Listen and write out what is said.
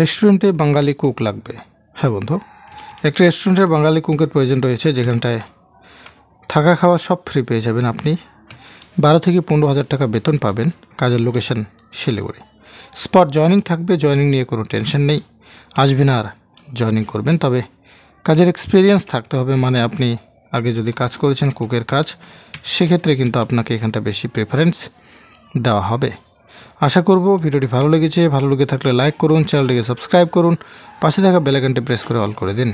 রেস্টুরেন্টে বাঙালি কুক লাগবে হ্যাঁ বন্ধু একটি রেস্টুরেন্টে বাঙালি কুকের প্রয়োজন রয়েছে যেখানটায় থাকা খাওয়া সব ফ্রি পেয়ে যাবেন আপনি বারো থেকে পনেরো হাজার টাকা বেতন পাবেন কাজের লোকেশন শিলিগুড়ি স্পট জয়নিং থাকবে জয়নিং নিয়ে কোনো টেনশন নেই আসবেন আর জয়নিং করবেন তবে কাজের এক্সপিরিয়েন্স থাকতে হবে মানে আপনি আগে যদি কাজ করেছেন কুকের কাজ সেক্ষেত্রে কিন্তু আপনাকে এখানটা বেশি প্রেফারেন্স দেওয়া হবে আশা করব ভিডিওটি ভালো লেগেছে ভালো লেগে থাকলে লাইক করুন চ্যানেলটিকে সাবস্ক্রাইব করুন পাশে থাকা বেলাইকানটি প্রেস করে অল করে দিন